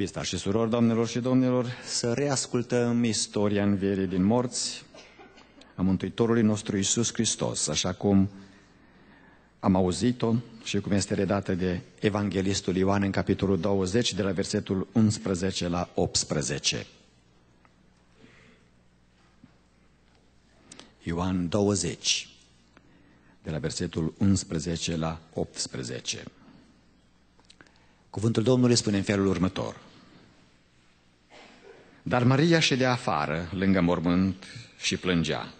Iubiți și surori, doamnelor și domnilor, să reascultăm istoria învierii din morți a Mântuitorului nostru Isus Hristos, așa cum am auzit-o și cum este redată de Evanghelistul Ioan în capitolul 20, de la versetul 11 la 18. Ioan 20, de la versetul 11 la 18. Cuvântul Domnului spune în felul următor. Dar Maria ședea afară, lângă mormânt, și plângea.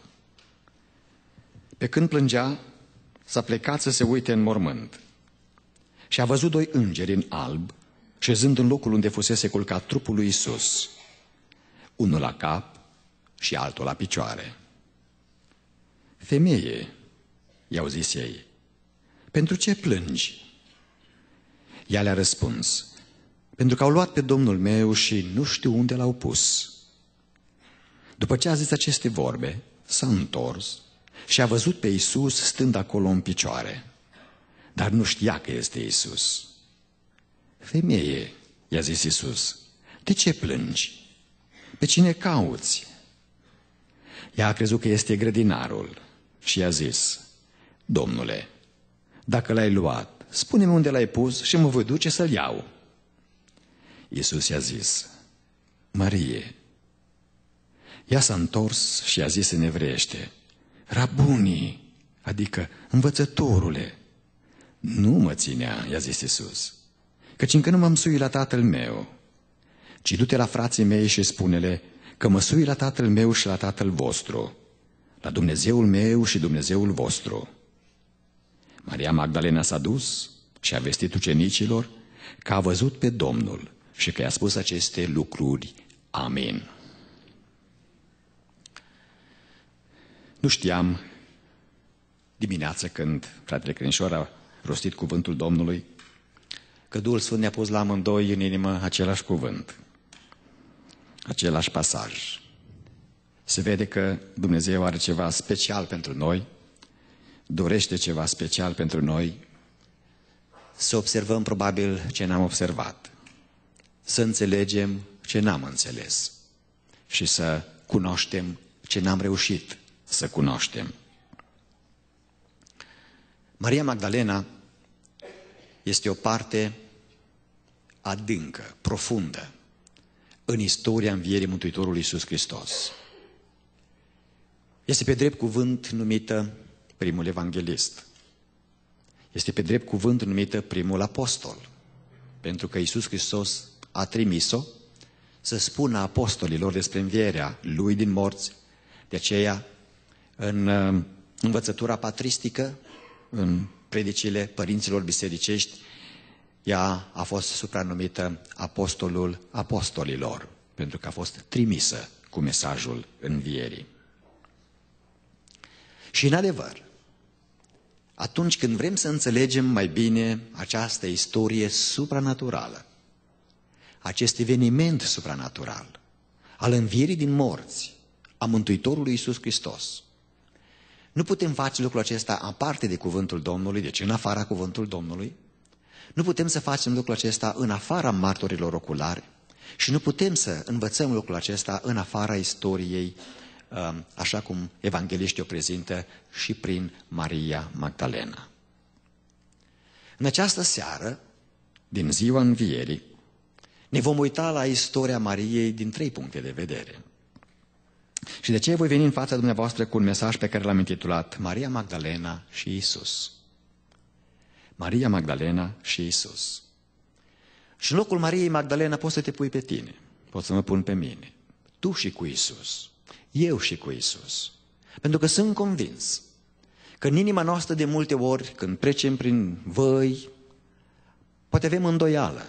Pe când plângea, s-a plecat să se uite în mormânt și a văzut doi îngeri în alb, șezând în locul unde fusese culcat trupul lui Isus, unul la cap și altul la picioare. Femeie, i-au zis ei, pentru ce plângi? Ea le-a răspuns, pentru că au luat pe Domnul meu și nu știu unde l-au pus. După ce a zis aceste vorbe, s-a întors și a văzut pe Isus stând acolo în picioare, dar nu știa că este Isus. Femeie, i-a zis Isus, de ce plângi? Pe cine cauți? Ea a crezut că este grădinarul și i-a zis, Domnule, dacă l-ai luat, spune-mi unde l-ai pus și mă voi duce să-l iau. Iisus i-a zis, Marie, ea s-a întors și a zis în evreiește, Rabunii, adică învățătorule, nu mă ținea, i-a zis Iisus, căci încă nu m-am suit la tatăl meu, ci du-te la frații mei și spune-le că mă sui la tatăl meu și la tatăl vostru, la Dumnezeul meu și Dumnezeul vostru. Maria Magdalena s-a dus și a vestit ucenicilor că a văzut pe Domnul și că i-a spus aceste lucruri. Amin. Nu știam dimineață când fratele Crenșor a rostit cuvântul Domnului, că Duhul Sfânt ne-a pus la amândoi în inimă același cuvânt, același pasaj. Se vede că Dumnezeu are ceva special pentru noi, dorește ceva special pentru noi, să observăm probabil ce n-am observat să înțelegem ce n-am înțeles și să cunoaștem ce n-am reușit să cunoaștem. Maria Magdalena este o parte adâncă, profundă, în istoria învierii Mântuitorului Iisus Hristos. Este pe drept cuvânt numită primul evanghelist. Este pe drept cuvânt numită primul apostol. Pentru că Iisus Hristos a trimis-o să spună apostolilor despre învierea lui din morți. De aceea, în uh, învățătura patristică, în predicile părinților bisericești, ea a fost supranumită Apostolul Apostolilor, pentru că a fost trimisă cu mesajul învierii. Și în adevăr, atunci când vrem să înțelegem mai bine această istorie supranaturală, acest eveniment supranatural al învierii din morți a Mântuitorului Iisus Hristos. Nu putem face lucrul acesta aparte de cuvântul Domnului, deci în afara cuvântul Domnului. Nu putem să facem lucrul acesta în afara martorilor oculare și nu putem să învățăm lucrul acesta în afara istoriei, um, așa cum evangeliștii o prezintă și prin Maria Magdalena. În această seară, din ziua învierii, ne vom uita la istoria Mariei din trei puncte de vedere. Și de ce voi veni în fața dumneavoastră cu un mesaj pe care l-am intitulat Maria Magdalena și Isus. Maria Magdalena și Isus. Și în locul Mariei Magdalena poți să te pui pe tine, poți să mă pun pe mine. Tu și cu Isus, eu și cu Isus. Pentru că sunt convins că în inima noastră de multe ori, când trecem prin voi, poate avem îndoială.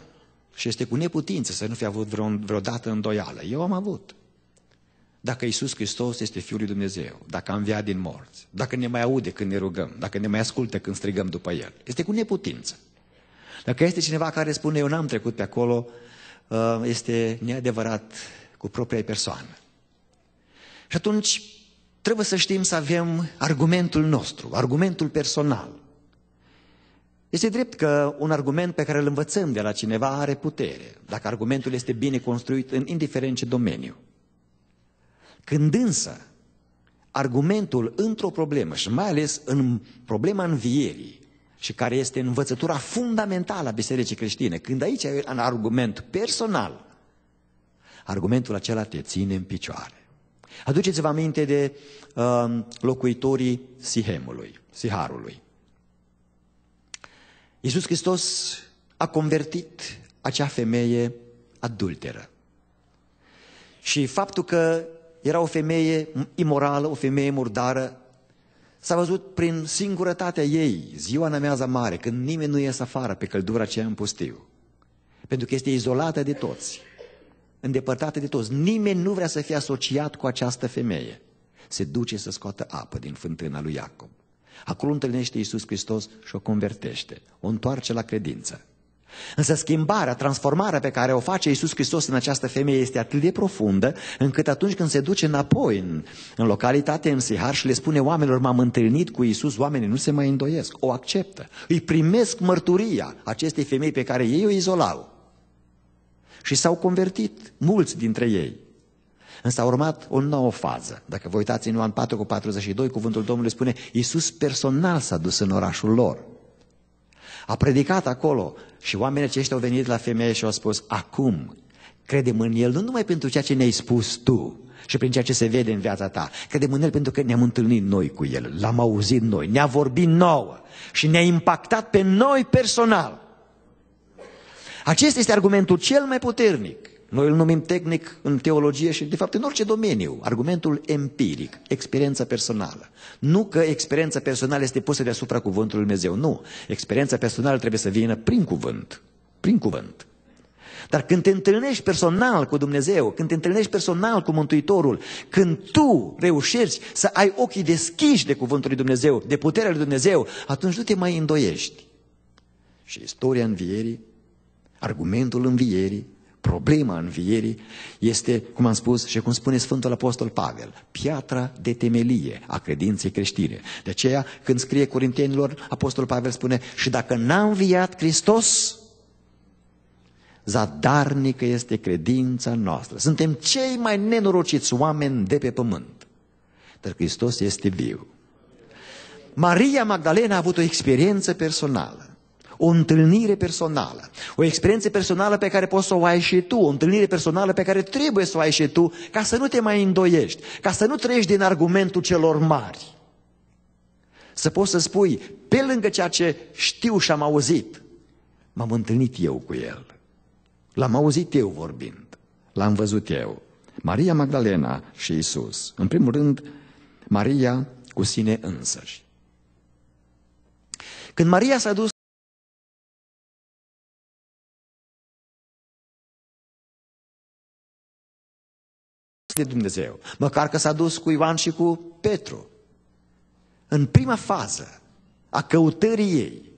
Și este cu neputință să nu fi avut vreo, vreodată îndoială. Eu am avut. Dacă Isus Hristos este Fiul lui Dumnezeu, dacă am via din morți, dacă ne mai aude când ne rugăm, dacă ne mai ascultă când strigăm după El, este cu neputință. Dacă este cineva care spune eu n-am trecut pe acolo, uh, este neadevărat cu propria persoană. Și atunci trebuie să știm să avem argumentul nostru, argumentul personal. Este drept că un argument pe care îl învățăm de la cineva are putere, dacă argumentul este bine construit în indiferent ce domeniu. Când însă argumentul într-o problemă și mai ales în problema învierii și care este învățătura fundamentală a bisericii creștine, când aici e un argument personal, argumentul acela te ține în picioare. Aduceți-vă aminte de uh, locuitorii Sihemului, Siharului. Iisus Hristos a convertit acea femeie adulteră. Și faptul că era o femeie imorală, o femeie murdară, s-a văzut prin singurătatea ei, ziua nămează mare, când nimeni nu iese afară pe căldura aceea în pustiu. Pentru că este izolată de toți, îndepărtată de toți. Nimeni nu vrea să fie asociat cu această femeie. Se duce să scoată apă din fântâna lui Iacob. Acolo întâlnește Iisus Hristos și o convertește, o întoarce la credință. Însă schimbarea, transformarea pe care o face Iisus Hristos în această femeie este atât de profundă, încât atunci când se duce înapoi în, în localitate, în Sihar și le spune oamenilor, m-am întâlnit cu Iisus, oamenii nu se mai îndoiesc, o acceptă, îi primesc mărturia acestei femei pe care ei o izolau. Și s-au convertit mulți dintre ei. Însă a urmat o nouă fază. Dacă vă uitați în Ioan 4 cu 42, cuvântul Domnului spune, Iisus personal s-a dus în orașul lor. A predicat acolo și oamenii aceștia au venit la femeie și au spus, acum credem în El nu numai pentru ceea ce ne-ai spus tu, și prin ceea ce se vede în viața ta. Credem în El pentru că ne-am întâlnit noi cu El, l-am auzit noi, ne-a vorbit nouă și ne-a impactat pe noi personal. Acesta este argumentul cel mai puternic. Noi îl numim tehnic în teologie și, de fapt, în orice domeniu, argumentul empiric, experiența personală. Nu că experiența personală este pusă deasupra cuvântului Dumnezeu, nu. Experiența personală trebuie să vină prin cuvânt, prin cuvânt. Dar când te întâlnești personal cu Dumnezeu, când te întâlnești personal cu Mântuitorul, când tu reușești să ai ochii deschiși de Cuvântul lui Dumnezeu, de puterea lui Dumnezeu, atunci nu te mai îndoiești. Și istoria învierii, argumentul învierii, Problema învierii este, cum am spus și cum spune Sfântul Apostol Pavel, piatra de temelie a credinței creștine. De aceea, când scrie Corintenilor, Apostol Pavel spune, și dacă n-a înviat Hristos, zadarnică este credința noastră. Suntem cei mai nenorociți oameni de pe pământ, dar Hristos este viu. Maria Magdalena a avut o experiență personală o întâlnire personală, o experiență personală pe care poți să o ai și tu, o întâlnire personală pe care trebuie să o ai și tu ca să nu te mai îndoiești, ca să nu trăiești din argumentul celor mari. Să poți să spui, pe lângă ceea ce știu și am auzit, m-am întâlnit eu cu el. L-am auzit eu vorbind, l-am văzut eu. Maria Magdalena și Isus. În primul rând, Maria cu sine însăși. Când Maria s-a dus de Dumnezeu, măcar că s-a dus cu Ioan și cu Petru. În prima fază a căutării ei,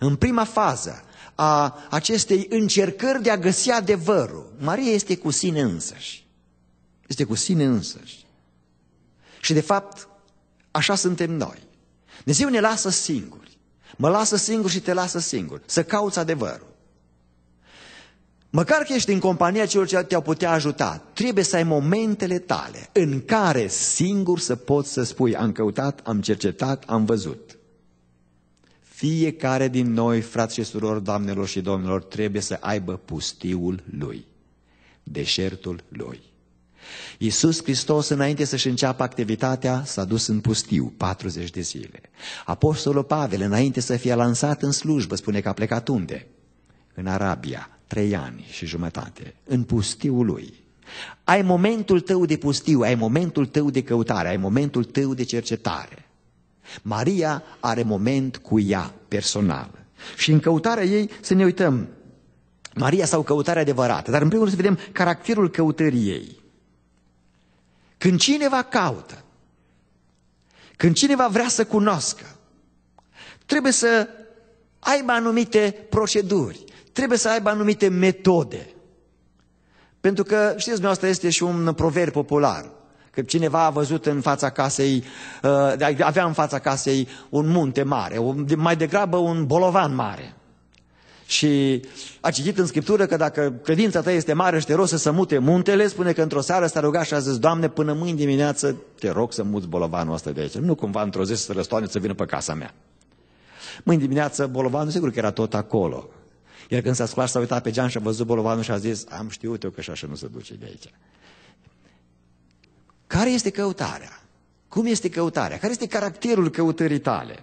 în prima fază a acestei încercări de a găsi adevărul, Maria este cu sine însăși. Este cu sine însăși. Și de fapt, așa suntem noi. Dumnezeu ne lasă singuri. Mă lasă singur și te lasă singur. Să cauți adevărul. Măcar că ești în compania celor ce te-au putea ajuta, trebuie să ai momentele tale în care singur să poți să spui am căutat, am cercetat, am văzut. Fiecare din noi, frați și surori, doamnelor și domnilor, trebuie să aibă pustiul lui, deșertul lui. Iisus Hristos, înainte să-și înceapă activitatea, s-a dus în pustiu 40 de zile. Apostolul Pavel, înainte să fie lansat în slujbă, spune că a plecat unde? În Arabia, trei ani și jumătate, în pustiul lui. Ai momentul tău de pustiu, ai momentul tău de căutare, ai momentul tău de cercetare. Maria are moment cu ea personal. Și în căutarea ei să ne uităm Maria sau căutarea adevărată, dar în primul rând să vedem caracterul căutării ei. Când cineva caută, când cineva vrea să cunoască, trebuie să aibă anumite proceduri, trebuie să aibă anumite metode. Pentru că, știți, asta este și un proverb popular. Că cineva a văzut în fața casei, uh, avea în fața casei un munte mare, mai degrabă un bolovan mare. Și a citit în Scriptură că dacă credința ta este mare și te rog să se mute muntele, spune că într-o seară s-a rugat și a zis, Doamne, până mâine dimineață te rog să muți bolovanul ăsta de aici. Nu cumva într-o zi să răstoarne să vină pe casa mea. Mâine dimineață bolovanul sigur că era tot acolo. El când s-a sculat, s-a uitat pe geam și a văzut bolovanul și a zis, am știut eu că și așa nu se duce de aici. Care este căutarea? Cum este căutarea? Care este caracterul căutării tale?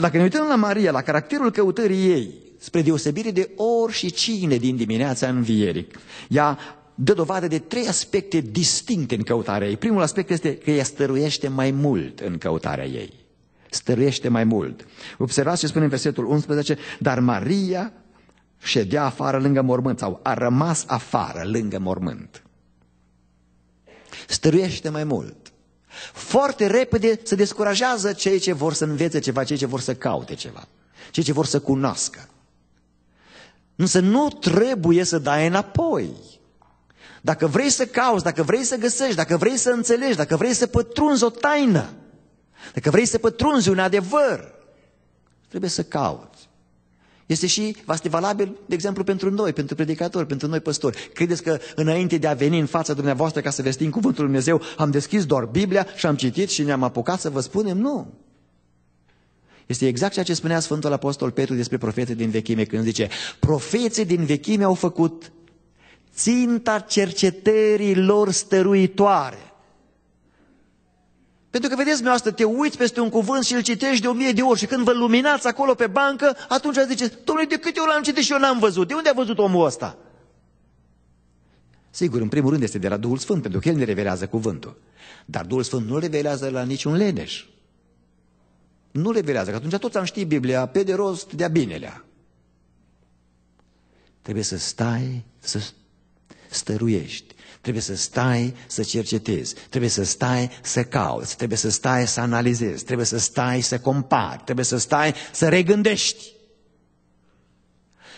Dacă ne uităm la Maria, la caracterul căutării ei, spre deosebire de ori și cine din dimineața învierii, ea dă dovadă de trei aspecte distincte în căutarea ei. Primul aspect este că ea stăruiește mai mult în căutarea ei. Stăruiește mai mult. Observați ce spune în versetul 11, dar Maria ședea afară lângă mormânt sau a rămas afară lângă mormânt. Stăruiește mai mult. Foarte repede se descurajează cei ce vor să învețe ceva, cei ce vor să caute ceva, cei ce vor să cunoască. Însă nu trebuie să dai înapoi. Dacă vrei să cauți, dacă vrei să găsești, dacă vrei să înțelegi, dacă vrei să pătrunzi o taină, dacă vrei să pătrunzi un adevăr, trebuie să cauți. Este și este valabil, de exemplu, pentru noi, pentru predicatori, pentru noi păstori. Credeți că înainte de a veni în fața dumneavoastră ca să vestim cuvântul Lui Dumnezeu, am deschis doar Biblia și am citit și ne-am apucat să vă spunem? Nu. Este exact ceea ce spunea Sfântul Apostol Petru despre profeții din vechime când zice Profeții din vechime au făcut ținta cercetării lor stăruitoare. Pentru că, vedeți, dumneavoastră, te uiți peste un cuvânt și îl citești de o mie de ori și când vă luminați acolo pe bancă, atunci zice, domnule, de câte ori am citit și eu n-am văzut? De unde a văzut omul ăsta? Sigur, în primul rând este de la Duhul Sfânt, pentru că El ne revelează cuvântul. Dar Duhul Sfânt nu revelează la niciun leneș. Nu revelează, că atunci toți am ști Biblia pe de rost de-a binelea. Trebuie să stai, să stăruiești, Trebuie să stai să cercetezi, trebuie să stai să cauți, trebuie să stai să analizezi, trebuie să stai să compari, trebuie să stai să regândești.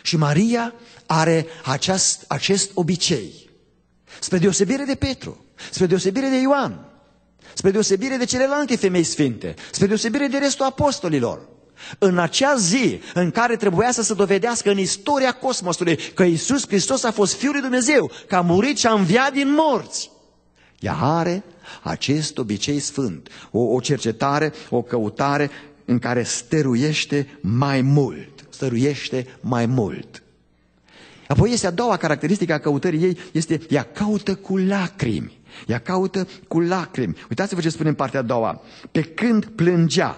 Și Maria are aceast, acest obicei, spre deosebire de Petru, spre deosebire de Ioan, spre deosebire de celelalte femei sfinte, spre deosebire de restul apostolilor. În acea zi în care trebuia să se dovedească în istoria cosmosului că Isus Hristos a fost Fiul lui Dumnezeu, că a murit și a înviat din morți. Ea are acest obicei sfânt, o, o cercetare, o căutare în care stăruiește mai mult, stăruiește mai mult. Apoi este a doua caracteristică a căutării ei, este ea caută cu lacrimi. Ea caută cu lacrimi. Uitați-vă ce spune în partea a doua. Pe când plângea,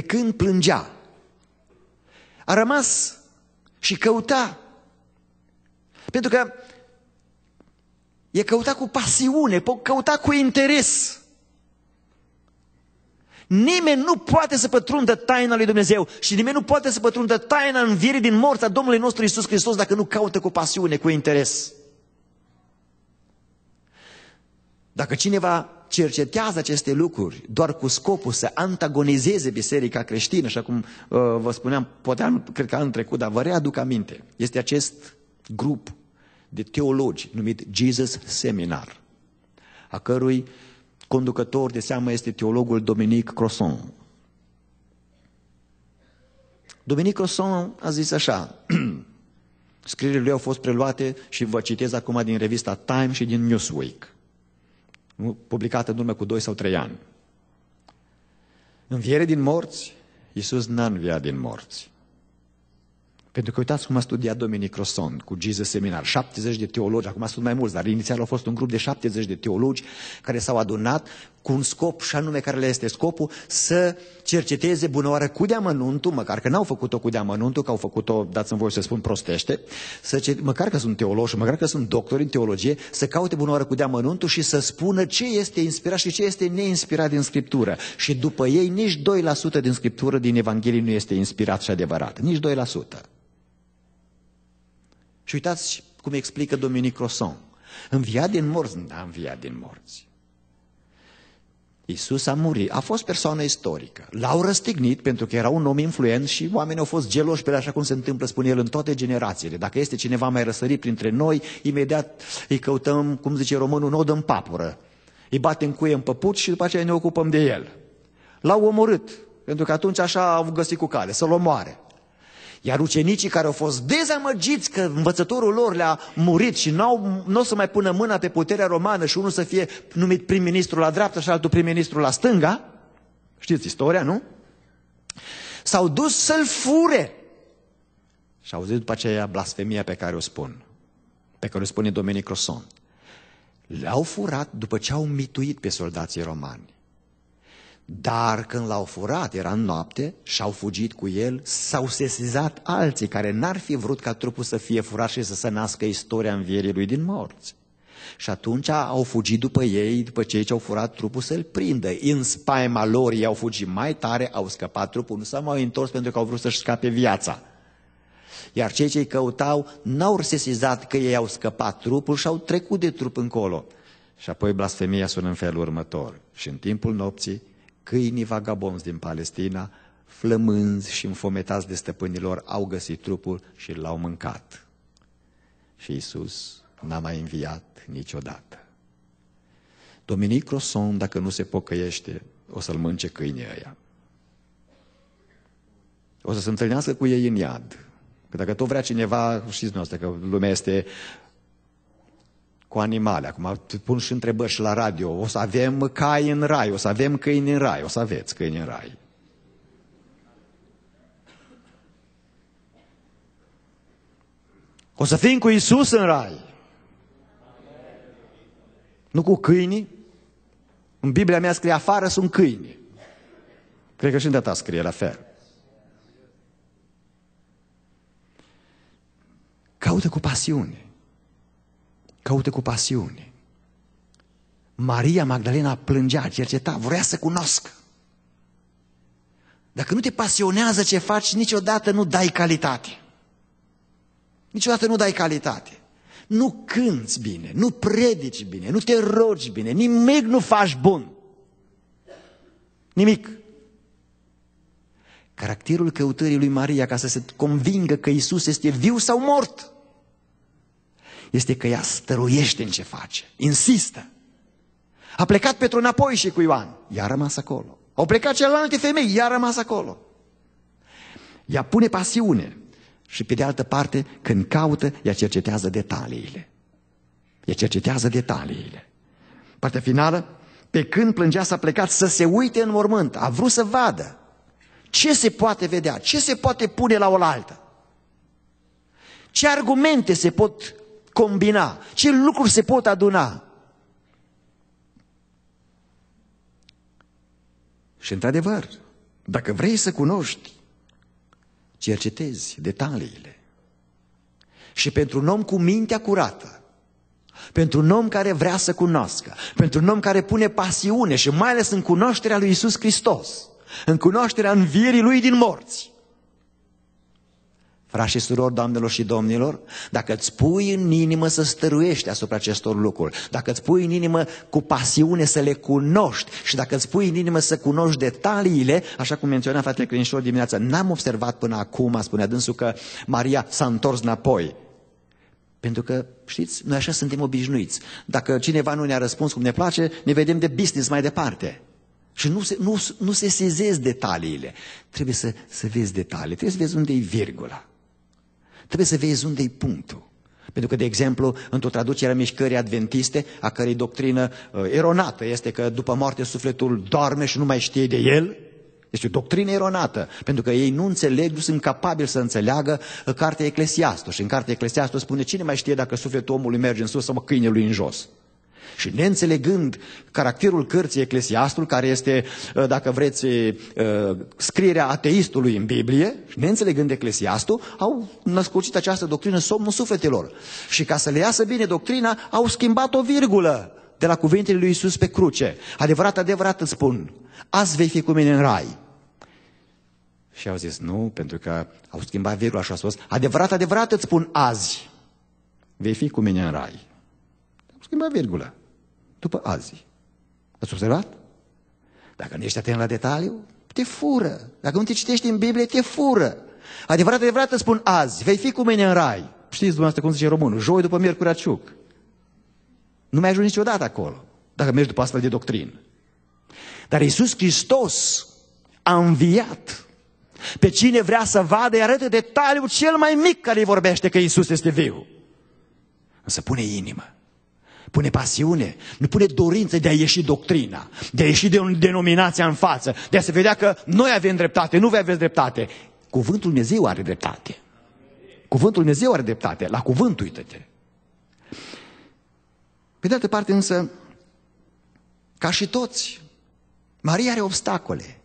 pe când plângea. A rămas și căuta. Pentru că e căuta cu pasiune, căuta cu interes. Nimeni nu poate să pătrundă taina lui Dumnezeu și nimeni nu poate să pătrundă taina învierii din morți a Domnului nostru Isus Hristos dacă nu caută cu pasiune, cu interes. Dacă cineva cercetează aceste lucruri doar cu scopul să antagonizeze biserica creștină, așa acum uh, vă spuneam, poate cred că anul trecut, dar vă readuc aminte, este acest grup de teologi numit Jesus Seminar, a cărui conducător de seamă este teologul Dominic Croson. Dominic Croson a zis așa, scrierile lui au fost preluate și vă citez acum din revista Time și din Newsweek publicată în urmă cu 2 sau 3 ani. Înviere din morți, Iisus n-a înviat din morți. Pentru că uitați cum a studiat Dominic Croson cu Jesus Seminar. 70 de teologi, acum sunt mai mulți, dar inițial au fost un grup de 70 de teologi care s-au adunat cu un scop și anume care le este scopul, să cerceteze bunăoară cu deamănuntul, măcar că n-au făcut-o cu deamănuntul, că au făcut-o, dați-mi voi să spun, prostește, să cer- măcar că sunt teologi, măcar că sunt doctori în teologie, să caute bunăoară cu deamănuntul și să spună ce este inspirat și ce este neinspirat din Scriptură. Și după ei nici 2% din Scriptură, din Evanghelie, nu este inspirat și adevărat. Nici 2%. Și uitați cum explică Dominic Rosson. Înviat din morți, da, înviat din morți. Isus a murit, a fost persoană istorică. L-au răstignit pentru că era un om influent și oamenii au fost geloși pe el, așa cum se întâmplă, spune el, în toate generațiile. Dacă este cineva mai răsărit printre noi, imediat îi căutăm, cum zice românul, nod în papură. Îi batem cuie în păpuci și după aceea ne ocupăm de el. L-au omorât, pentru că atunci așa au găsit cu cale, să-l omoare. Iar ucenicii care au fost dezamăgiți că învățătorul lor le-a murit și nu o să mai pună mâna pe puterea romană și unul să fie numit prim-ministru la dreapta și altul prim-ministru la stânga, știți istoria, nu? S-au dus să-l fure. Și au zis după aceea blasfemia pe care o spun, pe care o spune Domenic Roson. Le-au furat după ce au mituit pe soldații romani. Dar când l-au furat, era în noapte, și-au fugit cu el, s-au sesizat alții care n-ar fi vrut ca trupul să fie furat și să se nască istoria învierii lui din morți. Și atunci au fugit după ei, după cei ce au furat trupul să-l prindă. În spaima lor ei au fugit mai tare, au scăpat trupul, nu s-au mai întors pentru că au vrut să-și scape viața. Iar cei ce i-au căutau n-au sesizat că ei au scăpat trupul și au trecut de trup încolo. Și apoi blasfemia sună în felul următor. Și în timpul nopții Câinii vagabonzi din Palestina, flămânzi și înfometați de stăpânilor, au găsit trupul și l-au mâncat. Și Isus n-a mai înviat niciodată. Dominic Croson, dacă nu se pocăiește, o să-l mânce câinii ăia. O să se întâlnească cu ei în iad. Că dacă tot vrea cineva, știți noastră că lumea este cu animale. Acum pun și întrebări și la radio. O să avem cai în rai, o să avem câini în rai, o să aveți câini în rai. O să fim cu Isus în rai. Nu cu câinii. În Biblia mea scrie afară sunt câini. Cred că și în data scrie la fel. Caută cu pasiune. Caută cu pasiune. Maria Magdalena plângea, cerceta, vrea să cunoască. Dacă nu te pasionează ce faci, niciodată nu dai calitate. Niciodată nu dai calitate. Nu cânți bine, nu predici bine, nu te rogi bine, nimic nu faci bun. Nimic. Caracterul căutării lui Maria ca să se convingă că Isus este viu sau mort este că ea stăruiește în ce face, insistă. A plecat Petru înapoi și cu Ioan, i-a rămas acolo. Au plecat celelalte femei, i-a rămas acolo. Ea pune pasiune și pe de altă parte, când caută, ea cercetează detaliile. Ea cercetează detaliile. Partea finală, pe când plângea s-a plecat să se uite în mormânt, a vrut să vadă ce se poate vedea, ce se poate pune la oaltă. Ce argumente se pot combina, ce lucruri se pot aduna. Și într-adevăr, dacă vrei să cunoști, cercetezi detaliile. Și pentru un om cu mintea curată, pentru un om care vrea să cunoască, pentru un om care pune pasiune și mai ales în cunoașterea lui Isus Hristos, în cunoașterea învierii lui din morți, Frați și surori, doamnelor și domnilor, dacă îți pui în inimă să stăruiești asupra acestor lucruri, dacă îți pui în inimă cu pasiune să le cunoști și dacă îți pui în inimă să cunoști detaliile, așa cum menționa fratele Crinșor dimineața, n-am observat până acum, spunea dânsul, că Maria s-a întors înapoi. Pentru că, știți, noi așa suntem obișnuiți. Dacă cineva nu ne-a răspuns cum ne place, ne vedem de business mai departe. Și nu se, nu, nu se sezez detaliile. Trebuie să, să vezi detalii, trebuie să vezi unde e virgula. Trebuie să vezi unde e punctul. Pentru că, de exemplu, într-o traducere a mișcării adventiste, a cărei doctrină uh, eronată este că după moarte sufletul doarme și nu mai știe de el, este o doctrină eronată, pentru că ei nu înțeleg, nu sunt capabili să înțeleagă uh, cartea Eclesiastul. Și în cartea Eclesiastul spune cine mai știe dacă sufletul omului merge în sus sau câinelui în jos. Și neînțelegând caracterul cărții Eclesiastul, care este, ă, dacă vreți, ă, scrierea ateistului în Biblie, și neînțelegând Eclesiastul, au născurcit această doctrină somnul sufletelor. Și ca să le iasă bine doctrina, au schimbat o virgulă de la cuvintele lui Isus pe cruce. Adevărat, adevărat îți spun, azi vei fi cu mine în rai. Și au zis nu, pentru că au schimbat virgula și au spus, adevărat, adevărat îți spun azi, vei fi cu mine în rai. Au schimbat virgula după azi. Ați observat? Dacă nu ești atent la detaliu, te fură. Dacă nu te citești în Biblie, te fură. Adevărat, adevărat îți spun azi, vei fi cu mine în rai. Știți dumneavoastră cum zice românul, joi după miercuri aciuc. Nu mai ajungi niciodată acolo, dacă mergi după astfel de doctrină. Dar Iisus Hristos a înviat. Pe cine vrea să vadă, îi arată detaliul cel mai mic care îi vorbește că Iisus este viu. Însă pune inimă pune pasiune, nu pune dorință de a ieși doctrina, de a ieși de denominația în față, de a se vedea că noi avem dreptate, nu voi aveți dreptate. Cuvântul Dumnezeu are dreptate. Cuvântul Dumnezeu are dreptate. La cuvânt uită-te. Pe de altă parte însă, ca și toți, Maria are obstacole.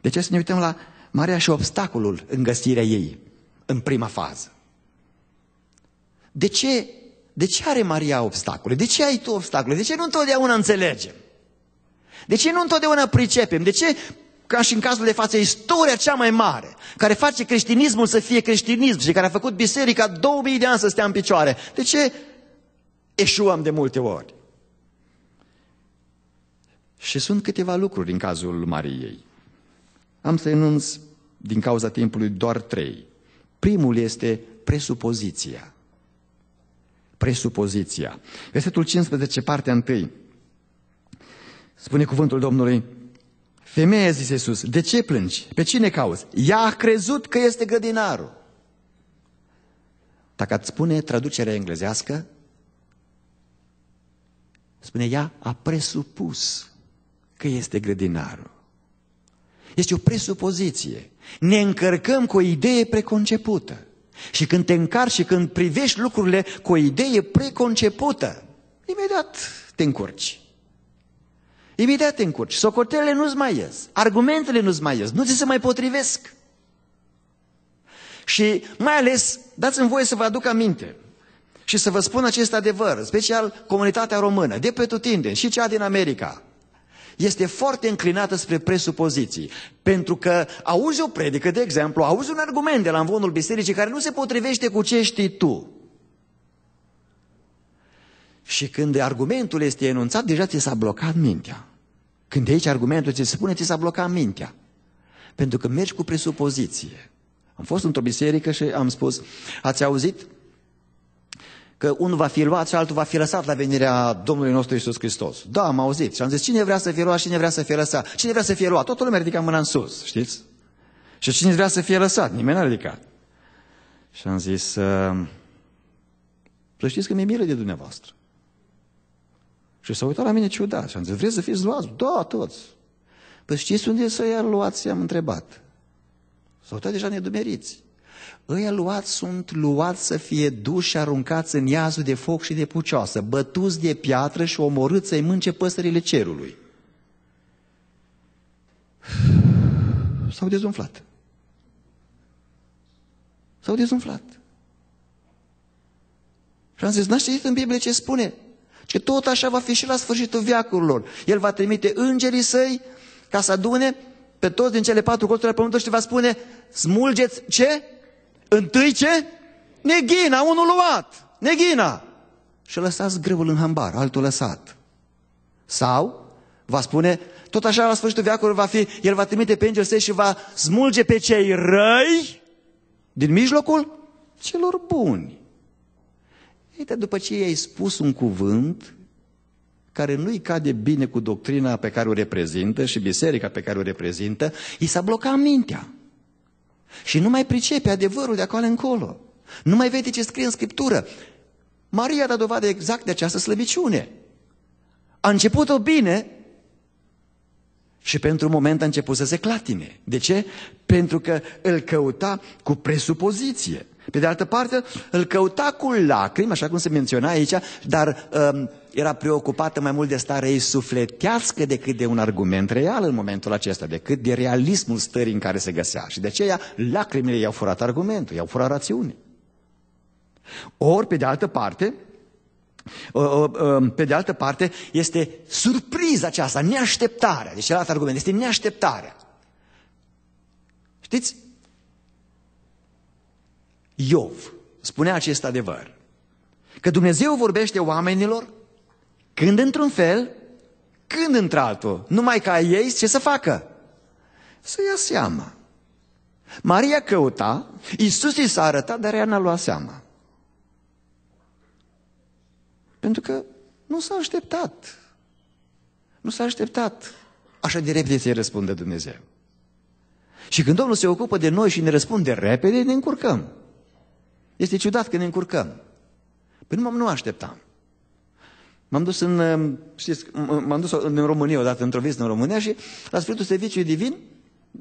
De ce să ne uităm la Maria și obstacolul în găsirea ei, în prima fază? De ce de ce are Maria obstacole? De ce ai tu obstacole? De ce nu întotdeauna înțelegem? De ce nu întotdeauna pricepem? De ce, ca și în cazul de față, istoria cea mai mare, care face creștinismul să fie creștinism și care a făcut biserica 2000 de ani să stea în picioare, de ce eșuăm de multe ori? Și sunt câteva lucruri în cazul Mariei. Am să enunț din cauza timpului doar trei. Primul este presupoziția presupoziția. Versetul 15, partea 1. Spune cuvântul Domnului, Femeie, zise Iisus, de ce plângi? Pe cine cauți? Ea a crezut că este grădinarul. Dacă ați spune traducerea englezească, spune ea a presupus că este grădinarul. Este o presupoziție. Ne încărcăm cu o idee preconcepută. Și când te încarci și când privești lucrurile cu o idee preconcepută, imediat te încurci. Imediat te încurci. Socotelele nu-ți mai ies. Argumentele nu-ți mai ies. Nu ți se mai potrivesc. Și mai ales, dați-mi voie să vă aduc aminte și să vă spun acest adevăr, special comunitatea română, de pe tutindeni și cea din America este foarte înclinată spre presupoziții. Pentru că auzi o predică, de exemplu, auzi un argument de la învonul bisericii care nu se potrivește cu ce știi tu. Și când argumentul este enunțat, deja ți s-a blocat mintea. Când aici argumentul ți se spune, ți s-a blocat mintea. Pentru că mergi cu presupoziție. Am fost într-o biserică și am spus, ați auzit că unul va fi luat și altul va fi lăsat la venirea Domnului nostru Isus Hristos. Da, am auzit și am zis, cine vrea să fie luat, cine vrea să fie lăsat, cine vrea să fie luat, toată lumea ridica mâna în sus, știți? Și cine vrea să fie lăsat, nimeni n-a ridicat. Și am zis, să știți că mi-e milă de dumneavoastră. Și s-a uitat la mine ciudat și am zis, vreți să fiți luați? Da, toți. Păi știți unde să ia luați? I-am întrebat. S-au uitat deja nedumeriți. Ăia luați sunt luați să fie duși și aruncați în iazul de foc și de pucioasă, bătuți de piatră și omorâți să-i mânce păsările cerului. S-au dezumflat. S-au dezumflat. Și am zis, n în Biblie ce spune? Că tot așa va fi și la sfârșitul veacurilor. El va trimite îngerii săi ca să adune pe toți din cele patru colțuri ale pământului și va spune, smulgeți ce? Întâi ce? Neghina, unul luat, neghina. Și lăsați greul în hambar, altul lăsat. Sau, va spune, tot așa la sfârșitul veacului va fi, el va trimite pe îngeri și va smulge pe cei răi din mijlocul celor buni. Uite, după ce i-ai spus un cuvânt care nu-i cade bine cu doctrina pe care o reprezintă și biserica pe care o reprezintă, i s-a blocat mintea. Și nu mai pricepe adevărul de acolo încolo. Nu mai vede ce scrie în Scriptură. Maria a dat dovadă exact de această slăbiciune. A început-o bine și pentru un moment a început să se clatine. De ce? Pentru că îl căuta cu presupoziție. Pe de altă parte, îl căuta cu lacrimi, așa cum se menționa aici, dar uh, era preocupată mai mult de starea ei sufletească decât de un argument real în momentul acesta, decât de realismul stării în care se găsea. Și de aceea lacrimile i-au furat argumentul, i-au furat rațiune. Ori, pe de altă parte, ă, ă, ă, pe de altă parte, este surpriza aceasta, neașteptarea. Deci, celălalt argument este neașteptarea. Știți? Iov spunea acest adevăr. Că Dumnezeu vorbește oamenilor când într-un fel, când într-altul. Numai ca ei ce să facă? Să ia seama. Maria căuta, Iisus i s-a arătat, dar ea n-a luat seama. Pentru că nu s-a așteptat. Nu s-a așteptat. Așa de repede să-i Dumnezeu. Și când Domnul se ocupă de noi și ne răspunde repede, ne încurcăm. Este ciudat că ne încurcăm. Până păi nu așteptam. M-am dus în, um, știți, m-am dus în România odată, într-o vizită în România și la sfârșitul serviciului divin,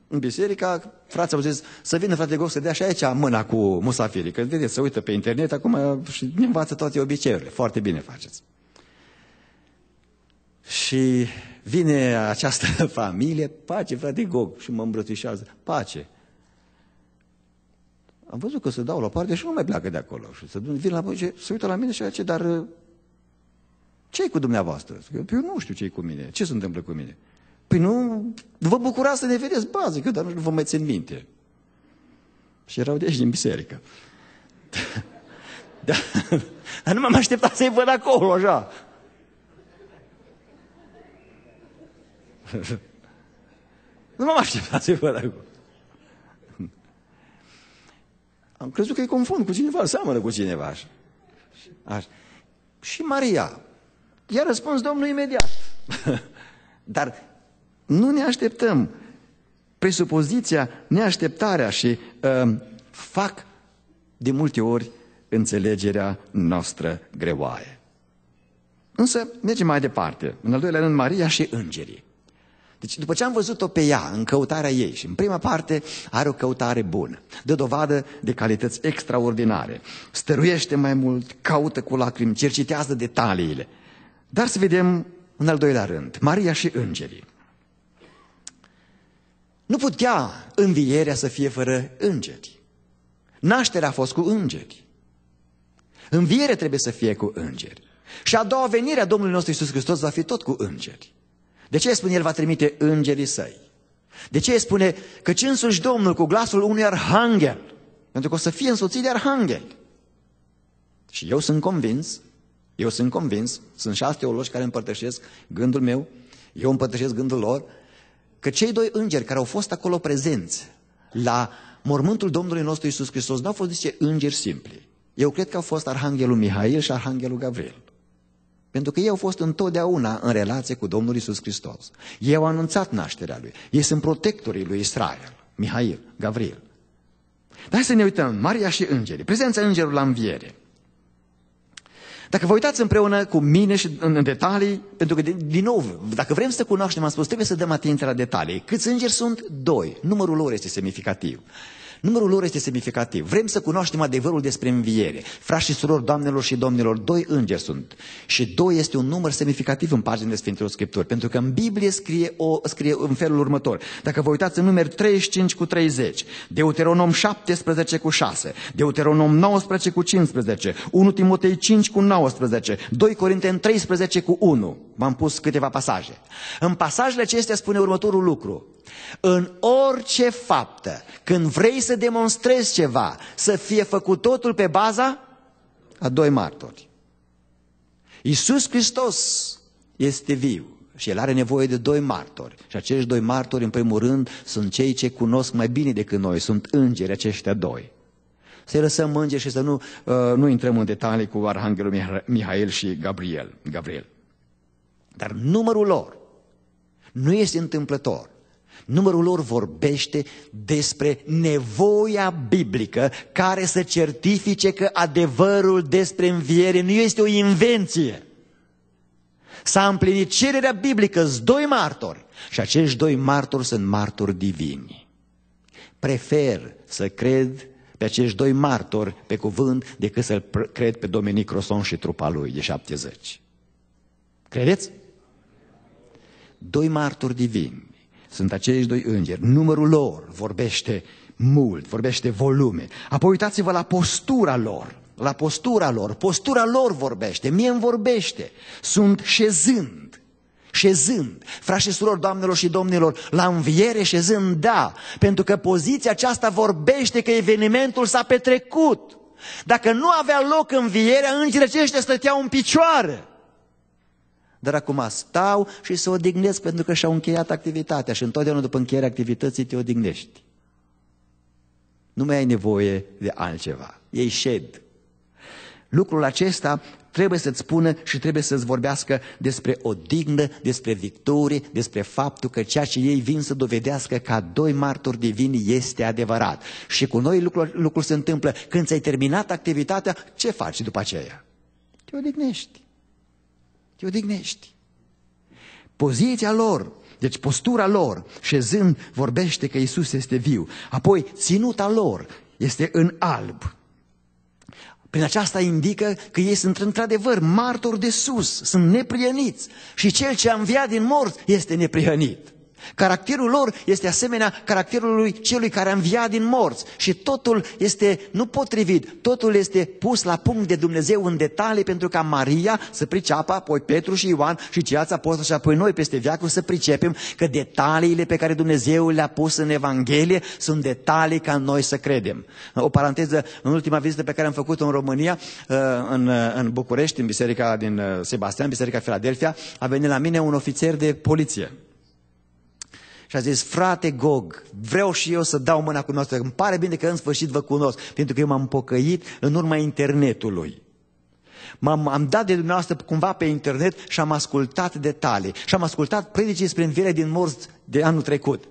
în biserica, frații au zis să vină frate Gog să dea și aici mâna cu musafirii, că vedeți, să uită pe internet acum și ne învață toate obiceiurile. Foarte bine faceți. Și vine această familie, pace, frate Gog, și mă îmbrățișează, pace. Am văzut că se dau la parte și nu mai pleacă de acolo. Și se vin la și se uită la mine și zice, dar ce e cu dumneavoastră? Eu, eu nu știu ce e cu mine, ce se întâmplă cu mine? Păi nu, vă bucurați să ne vedeți, bază, zic eu, dar nu vă mai țin minte. Și erau de aici din biserică. da, dar nu m-am așteptat să-i văd acolo, așa. nu m-am așteptat să-i văd acolo. Am crezut că e confund cu cineva, seamănă cu cineva. Așa. așa. Și Maria, I-a răspuns Domnul imediat. Dar nu ne așteptăm. Presupoziția, neașteptarea și uh, fac de multe ori înțelegerea noastră greoaie. Însă mergem mai departe. În al doilea rând, Maria și îngerii. Deci după ce am văzut-o pe ea în căutarea ei și în prima parte are o căutare bună, dă dovadă de calități extraordinare, stăruiește mai mult, caută cu lacrimi, cercitează detaliile – dar să vedem în al doilea rând, Maria și îngerii. Nu putea învierea să fie fără îngeri. Nașterea a fost cu îngeri. Învierea trebuie să fie cu îngeri. Și a doua venire a Domnului nostru Iisus Hristos va fi tot cu îngeri. De ce spune El va trimite îngerii săi? De ce spune că însuși Domnul cu glasul unui arhanghel? Pentru că o să fie însoțit de arhanghel. Și eu sunt convins eu sunt convins, sunt șase teologi care împărtășesc gândul meu, eu împărtășesc gândul lor, că cei doi îngeri care au fost acolo prezenți la mormântul Domnului nostru Isus Hristos n-au fost niște îngeri simpli. Eu cred că au fost Arhanghelul Mihail și Arhanghelul Gabriel. Pentru că ei au fost întotdeauna în relație cu Domnul Isus Hristos. Ei au anunțat nașterea Lui. Ei sunt protectorii Lui Israel, Mihail, Gabriel. Dar să ne uităm, Maria și îngerii, prezența îngerului la înviere – dacă vă uitați împreună cu mine și în detalii, pentru că, din nou, dacă vrem să cunoaștem, am spus, trebuie să dăm atenție la detalii. Câți îngeri sunt? Doi. Numărul lor este semnificativ. Numărul lor este semnificativ. Vrem să cunoaștem adevărul despre înviere. Frați și surori, doamnelor și domnilor, doi îngeri sunt. Și doi este un număr semnificativ în paginile Sfintelor Scripturi. Pentru că în Biblie scrie, o, scrie în felul următor. Dacă vă uitați în numeri 35 cu 30, Deuteronom 17 cu 6, Deuteronom 19 cu 15, 1 Timotei 5 cu 19, 2 Corinteni 13 cu 1. V-am pus câteva pasaje. În pasajele acestea spune următorul lucru. În orice faptă, când vrei să să demonstrezi ceva, să fie făcut totul pe baza a doi martori. Iisus Hristos este viu și El are nevoie de doi martori. Și acești doi martori, în primul rând, sunt cei ce cunosc mai bine decât noi, sunt îngeri aceștia doi. Să lăsăm îngeri și să nu, uh, nu intrăm în detalii cu Arhanghelul Mihail și Gabriel, Gabriel. Dar numărul lor nu este întâmplător. Numărul lor vorbește despre nevoia biblică care să certifice că adevărul despre înviere nu este o invenție. S-a împlinit cererea biblică, doi martori și acești doi martori sunt martori divini. Prefer să cred pe acești doi martori pe cuvânt decât să-l cred pe Dominic Roson și trupa lui de 70. Credeți? Doi martori divini sunt acești doi îngeri. Numărul lor vorbește mult, vorbește volume. Apoi uitați-vă la postura lor, la postura lor. Postura lor vorbește, mie îmi vorbește. Sunt șezând. Șezând, frați surori, doamnelor și domnilor, la înviere șezând, da, pentru că poziția aceasta vorbește că evenimentul s-a petrecut. Dacă nu avea loc învierea, îngerii aceștia stăteau în picioare. Dar acum stau și se odihnesc pentru că și-au încheiat activitatea și întotdeauna după încheierea activității te odihnești. Nu mai ai nevoie de altceva. Ei șed. Lucrul acesta trebuie să-ți spună și trebuie să-ți vorbească despre o dignă, despre victorie, despre faptul că ceea ce ei vin să dovedească ca doi martori divini este adevărat. Și cu noi lucrul, lucrul se întâmplă. Când ți-ai terminat activitatea, ce faci după aceea? Te odihnești te odihnești. Poziția lor, deci postura lor, șezând, vorbește că Isus este viu. Apoi, ținuta lor este în alb. Prin aceasta indică că ei sunt într-adevăr martori de sus, sunt neprieniți și cel ce a înviat din morți este neprihănit. Caracterul lor este asemenea caracterului celui care a înviat din morți și totul este nu potrivit, totul este pus la punct de Dumnezeu în detalii pentru ca Maria să priceapă, apoi Petru și Ioan și ceilalți apostoli și apoi noi peste viacul să pricepem că detaliile pe care Dumnezeu le-a pus în Evanghelie sunt detalii ca noi să credem. O paranteză, în ultima vizită pe care am făcut-o în România, uh, în, uh, în București, în biserica din uh, Sebastian, biserica Philadelphia, a venit la mine un ofițer de poliție și a zis, frate Gog, vreau și eu să dau mâna cu noastră. Îmi pare bine că în sfârșit vă cunosc, pentru că eu m-am pocăit în urma internetului. M-am am dat de dumneavoastră cumva pe internet și am ascultat detalii. Și am ascultat predicii despre învierea din morți de anul trecut.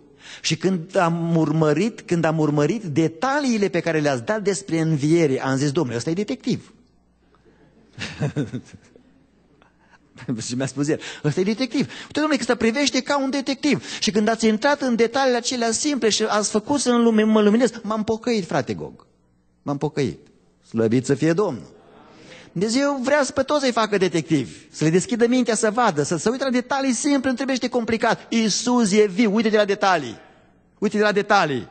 Și când am urmărit, când am urmărit detaliile pe care le-ați dat despre înviere, am zis, domnule, ăsta e detectiv. Și mi-a spus el, ăsta e detectiv. Uite, domnule, că ăsta privește ca un detectiv. Și când ați intrat în detaliile acelea simple și ați făcut să lume, mă luminez, m-am pocăit, frate Gog. M-am pocăit. Slăbit să fie Domnul. Dumnezeu vrea să pe toți să-i facă detectivi, să le deschidă mintea să vadă, să se uite la detalii simple, nu trebuie să complicat. Iisus e viu, uite de la detalii. Uite de la detalii.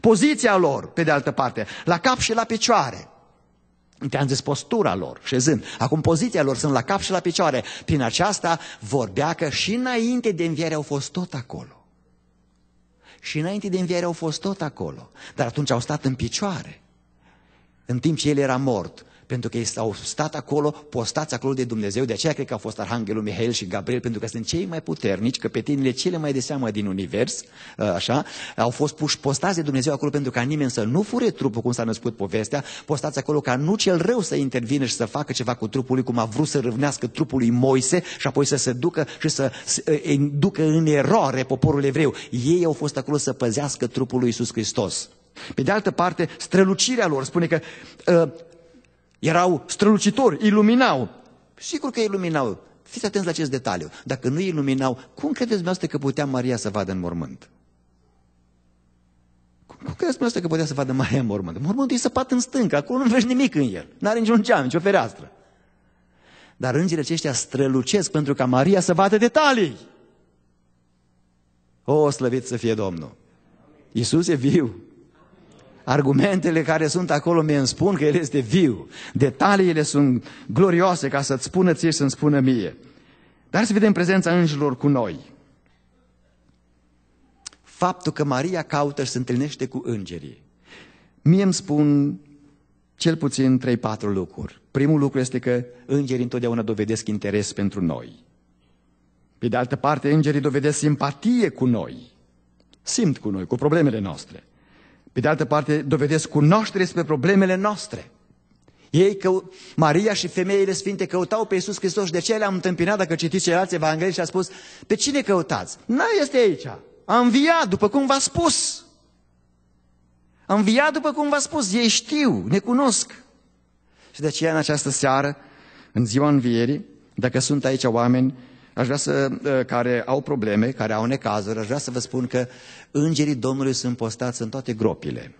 Poziția lor, pe de altă parte, la cap și la picioare. Te-am zis postura lor, șezând. Acum poziția lor sunt la cap și la picioare. Prin aceasta vorbea că și înainte de înviere au fost tot acolo. Și înainte de înviere au fost tot acolo. Dar atunci au stat în picioare. În timp ce el era mort, pentru că ei au stat acolo, postați acolo de Dumnezeu, de aceea cred că au fost Arhanghelul Mihail și Gabriel, pentru că sunt cei mai puternici, căpetenile cele mai de seamă din univers, ă, așa, au fost puși postați de Dumnezeu acolo pentru ca nimeni să nu fure trupul, cum s-a născut povestea, postați acolo ca nu cel rău să intervine și să facă ceva cu trupul lui, cum a vrut să râvnească trupul lui Moise și apoi să se ducă și să ă, ducă în eroare poporul evreu. Ei au fost acolo să păzească trupul lui Iisus Hristos. Pe de altă parte, strălucirea lor spune că uh, erau strălucitori, iluminau. Sigur că iluminau. Fiți atenți la acest detaliu. Dacă nu iluminau, cum credeți dumneavoastră că putea Maria să vadă în mormânt? Cum credeți dumneavoastră că putea să vadă Maria în mormânt? Mormântul e săpat în stâncă, acolo nu vezi nimic în el. N-are niciun geam, nicio fereastră. Dar îngerii aceștia strălucesc pentru ca Maria să vadă detalii. O, slăvit să fie Domnul! Iisus e viu! argumentele care sunt acolo mi îmi spun că el este viu. Detaliile sunt glorioase ca să-ți spună ție și să-mi spună mie. Dar să vedem prezența îngerilor cu noi. Faptul că Maria caută și se întâlnește cu îngerii. Mie îmi spun cel puțin 3-4 lucruri. Primul lucru este că îngerii întotdeauna dovedesc interes pentru noi. Pe de altă parte, îngerii dovedesc simpatie cu noi. Simt cu noi, cu problemele noastre. Pe de altă parte, dovedesc cunoaștere despre problemele noastre. Ei, că Maria și femeile sfinte căutau pe Iisus Hristos, de ce le-am întâmpinat, dacă citiți ceilalți evanghelii și a spus, pe cine căutați? Nu este aici, Am înviat, după cum v-a spus. Am înviat după cum v-a spus, ei știu, ne cunosc. Și de aceea în această seară, în ziua învierii, dacă sunt aici oameni aș vrea să, ă, care au probleme, care au necazuri, aș vrea să vă spun că îngerii Domnului sunt postați în toate gropile.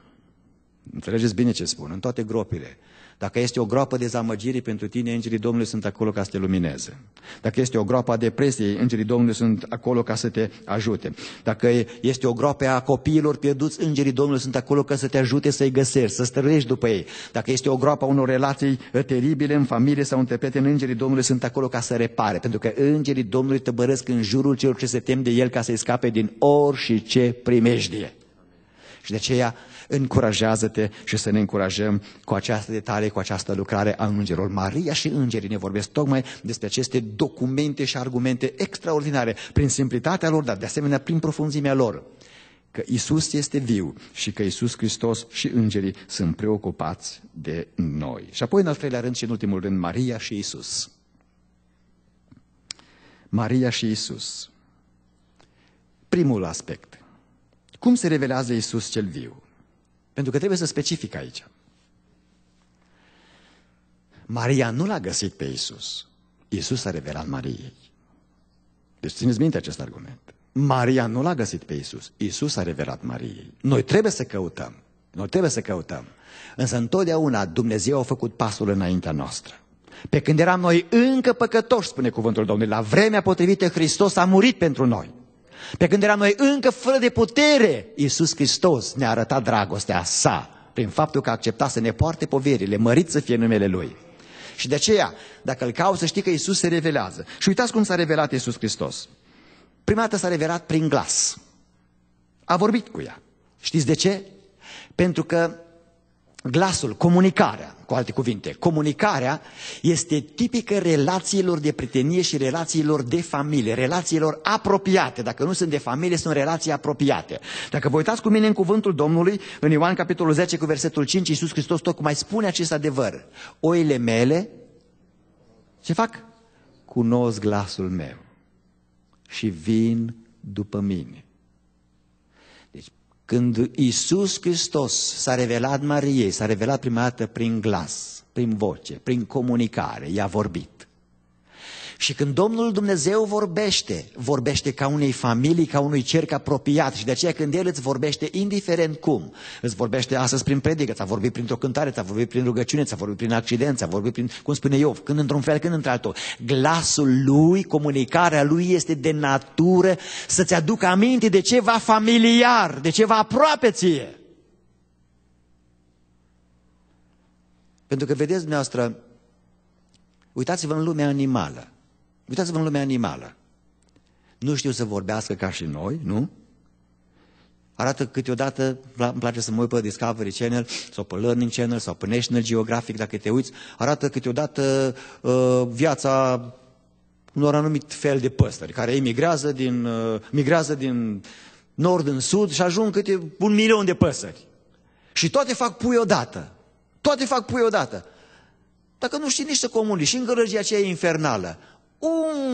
Înțelegeți bine ce spun, în toate gropile. Dacă este o groapă de zamăgire pentru tine, îngerii Domnului sunt acolo ca să te lumineze. Dacă este o groapă a depresiei, îngerii Domnului sunt acolo ca să te ajute. Dacă este o groapă a copiilor pierduți, îngerii Domnului sunt acolo ca să te ajute să-i găsești, să strălești după ei. Dacă este o groapă a unor relații uh, teribile în familie sau între prieteni, îngerii Domnului sunt acolo ca să repare. Pentru că îngerii Domnului tăbărăsc în jurul celor ce se tem de el ca să-i scape din orice primejdie. Și de aceea încurajează-te și să ne încurajăm cu această detalii, cu această lucrare a Îngerilor. Maria și Îngerii ne vorbesc tocmai despre aceste documente și argumente extraordinare, prin simplitatea lor, dar de asemenea prin profunzimea lor că Isus este viu și că Isus Hristos și îngerii sunt preocupați de noi. Și apoi, în al treilea rând și în ultimul rând, Maria și Isus. Maria și Isus. Primul aspect. Cum se revelează Isus cel viu? Pentru că trebuie să specific aici. Maria nu l-a găsit pe Isus. Isus s-a revelat Mariei. Deci țineți minte acest argument. Maria nu l-a găsit pe Isus. Isus a revelat Mariei. Noi trebuie să căutăm. Noi trebuie să căutăm. Însă întotdeauna Dumnezeu a făcut pasul înaintea noastră. Pe când eram noi încă păcătoși, spune cuvântul Domnului, la vremea potrivită Hristos a murit pentru noi. Pe când eram noi încă fără de putere, Iisus Hristos ne-a arătat dragostea sa prin faptul că a acceptat să ne poarte poverile, mărit să fie numele Lui. Și de aceea, dacă îl cauți, să știi că Iisus se revelează. Și uitați cum s-a revelat Iisus Hristos. Prima dată s-a revelat prin glas. A vorbit cu ea. Știți de ce? Pentru că Glasul, comunicarea, cu alte cuvinte, comunicarea este tipică relațiilor de prietenie și relațiilor de familie, relațiilor apropiate. Dacă nu sunt de familie, sunt relații apropiate. Dacă vă uitați cu mine în cuvântul Domnului, în Ioan capitolul 10 cu versetul 5, Iisus Hristos tocmai spune acest adevăr. Oile mele, ce fac? Cunosc glasul meu și vin după mine. Când Isus Hristos s-a revelat Mariei, s-a revelat prima dată prin glas, prin voce, prin comunicare, i-a vorbit. Și când Domnul Dumnezeu vorbește, vorbește ca unei familii, ca unui cerc apropiat și de aceea când El îți vorbește, indiferent cum, îți vorbește astăzi prin predică, ți-a vorbit printr-o cântare, ți-a vorbit prin rugăciune, ți-a vorbit prin accident, ți-a vorbit prin, cum spune eu, când într-un fel, când într-altul. Glasul Lui, comunicarea Lui este de natură să-ți aducă aminte de ceva familiar, de ceva aproape ție. Pentru că, vedeți dumneavoastră, uitați-vă în lumea animală. Uitați-vă în lumea animală. Nu știu să vorbească ca și noi, nu? Arată câteodată, îmi place să mă uit pe Discovery Channel sau pe Learning Channel sau pe National Geographic, dacă te uiți, arată câteodată uh, viața unor anumit fel de păsări, care emigrează din, uh, migrează din nord în sud și ajung câte un milion de păsări. Și toate fac pui odată. Toate fac pui odată. Dacă nu știi nici să comunici, și în gălăgia aceea infernală,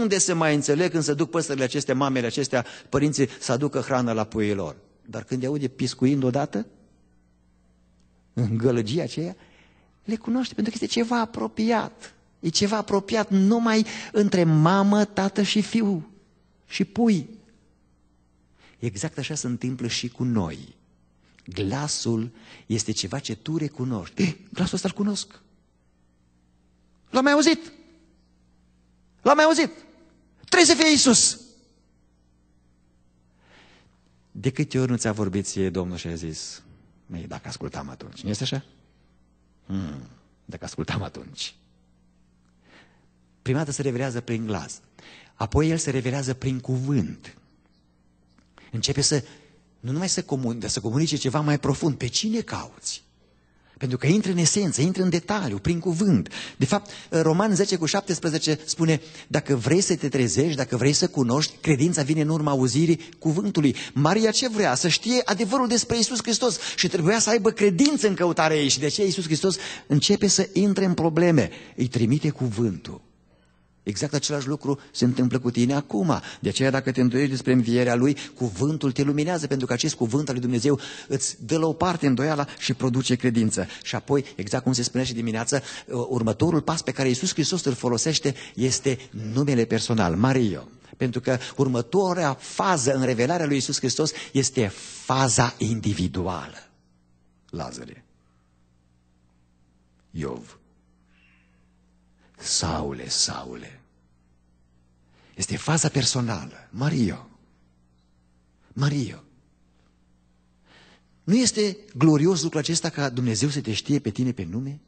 unde se mai înțeleg când se duc păsările acestea, mamele acestea, părinții să aducă hrană la puii lor? Dar când aude piscuind odată, în gălăgia aceea, le cunoaște pentru că este ceva apropiat. E ceva apropiat numai între mamă, tată și fiu și pui. Exact așa se întâmplă și cu noi. Glasul este ceva ce tu recunoști. Eh, glasul ăsta l cunosc. L-am mai auzit. L-am mai auzit. Trebuie să fie Isus. De câte ori nu ți-a vorbit ție Domnul și a zis, mei, dacă ascultam atunci, nu este așa? Hmm, dacă ascultam atunci. Prima dată se revelează prin glas. Apoi el se revelează prin cuvânt. Începe să, nu numai să, comunice, să comunice ceva mai profund, pe cine cauți? Pentru că intră în esență, intră în detaliu, prin cuvânt. De fapt, Roman 10 cu 17 spune, dacă vrei să te trezești, dacă vrei să cunoști, credința vine în urma auzirii cuvântului. Maria ce vrea? Să știe adevărul despre Isus Hristos și trebuia să aibă credință în căutarea ei și de aceea Isus Hristos începe să intre în probleme. Îi trimite cuvântul. Exact același lucru se întâmplă cu tine acum. De aceea, dacă te îndoiești despre învierea Lui, cuvântul te luminează, pentru că acest cuvânt al lui Dumnezeu îți dă la o parte îndoiala și produce credință. Și apoi, exact cum se spunea și dimineața, uh, următorul pas pe care Iisus Hristos îl folosește este numele personal, Mario. Pentru că următoarea fază în revelarea lui Iisus Hristos este faza individuală. Lazare, Iov, Saule, Saule. Este faza personală. Mario. Mario. Nu este glorios lucrul acesta ca Dumnezeu să te știe pe tine pe nume?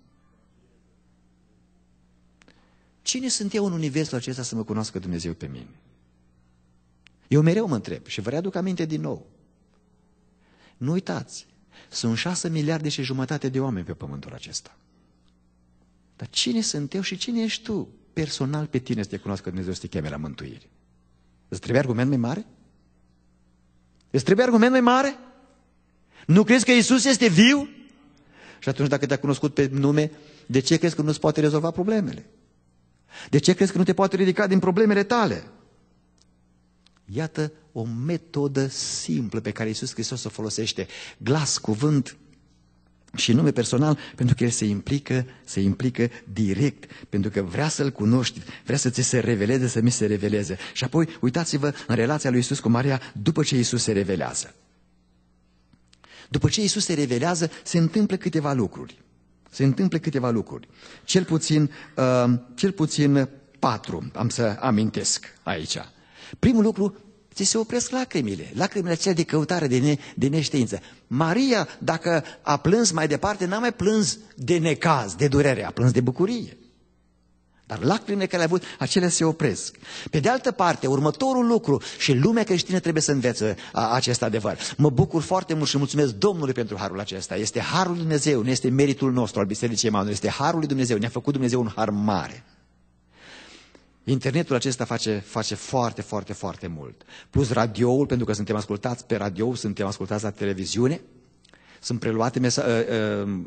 Cine sunt eu în universul acesta să mă cunoască Dumnezeu pe mine? Eu mereu mă întreb și vă readuc aminte din nou. Nu uitați, sunt șase miliarde și jumătate de oameni pe pământul acesta. Dar cine sunt eu și cine ești tu? Personal pe tine să te cunoască Dumnezeu să te cheme la mântuire. Îți trebuie argument mai mare? Îți trebuie argument mai mare? Nu crezi că Isus este viu? Și atunci dacă te-a cunoscut pe nume, de ce crezi că nu-ți poate rezolva problemele? De ce crezi că nu te poate ridica din problemele tale? Iată o metodă simplă pe care Iisus Hristos o folosește. Glas, cuvânt, și nume personal pentru că el se implică, se implică direct, pentru că vrea să-l cunoști, vrea să ți se reveleze, să mi se reveleze. Și apoi uitați-vă în relația lui Isus cu Maria după ce Isus se revelează. După ce Isus se revelează, se întâmplă câteva lucruri. Se întâmplă câteva lucruri. Cel puțin, uh, cel puțin patru, am să amintesc aici. Primul lucru, ți se opresc lacrimile, lacrimile acelea de căutare, de, ne, de neștiință. Maria, dacă a plâns mai departe, n-a mai plâns de necaz, de durere, a plâns de bucurie. Dar lacrimile care le-a avut, acelea se opresc. Pe de altă parte, următorul lucru, și lumea creștină trebuie să învețe acest adevăr. Mă bucur foarte mult și mulțumesc Domnului pentru harul acesta. Este harul Dumnezeu, nu este meritul nostru al Bisericii Emanuel, este harul lui Dumnezeu. Ne-a făcut Dumnezeu un har mare. Internetul acesta face, face foarte, foarte, foarte mult. Plus radioul, pentru că suntem ascultați pe radio, suntem ascultați la televiziune, sunt preluate mesa- uh, uh,